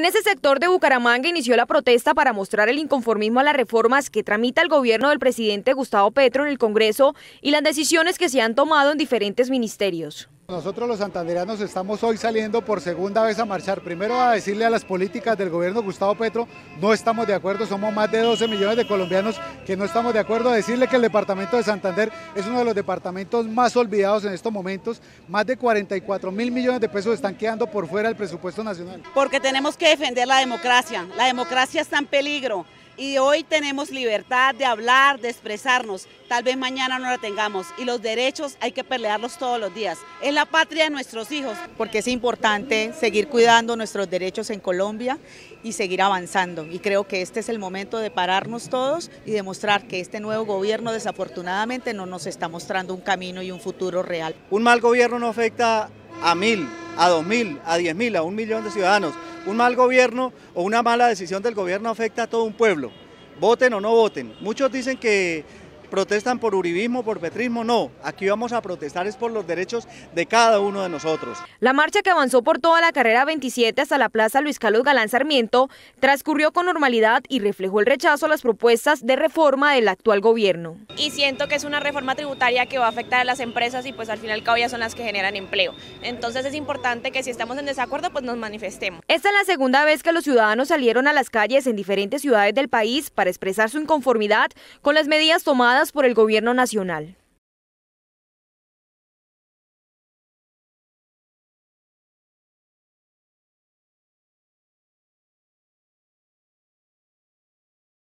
En ese sector de Bucaramanga inició la protesta para mostrar el inconformismo a las reformas que tramita el gobierno del presidente Gustavo Petro en el Congreso y las decisiones que se han tomado en diferentes ministerios. Nosotros los santanderianos estamos hoy saliendo por segunda vez a marchar. Primero a decirle a las políticas del gobierno Gustavo Petro, no estamos de acuerdo, somos más de 12 millones de colombianos que no estamos de acuerdo, a decirle que el departamento de Santander es uno de los departamentos más olvidados en estos momentos. Más de 44 mil millones de pesos están quedando por fuera del presupuesto nacional. Porque tenemos que defender la democracia, la democracia está en peligro y hoy tenemos libertad de hablar, de expresarnos. Tal vez mañana no la tengamos y los derechos hay que pelearlos todos los días. Es la patria de nuestros hijos. Porque es importante seguir cuidando nuestros derechos en Colombia y seguir avanzando. Y creo que este es el momento de pararnos todos y demostrar que este nuevo gobierno desafortunadamente no nos está mostrando un camino y un futuro real. Un mal gobierno no afecta a mil, a dos mil, a diez mil, a un millón de ciudadanos un mal gobierno o una mala decisión del gobierno afecta a todo un pueblo, voten o no voten. Muchos dicen que protestan por uribismo, por petrismo, no, aquí vamos a protestar es por los derechos de cada uno de nosotros. La marcha que avanzó por toda la carrera 27 hasta la Plaza Luis Carlos Galán Sarmiento transcurrió con normalidad y reflejó el rechazo a las propuestas de reforma del actual gobierno. Y siento que es una reforma tributaria que va a afectar a las empresas y pues al final cabo ya son las que generan empleo. Entonces es importante que si estamos en desacuerdo pues nos manifestemos. Esta es la segunda vez que los ciudadanos salieron a las calles en diferentes ciudades del país para expresar su inconformidad con las medidas tomadas por el gobierno nacional.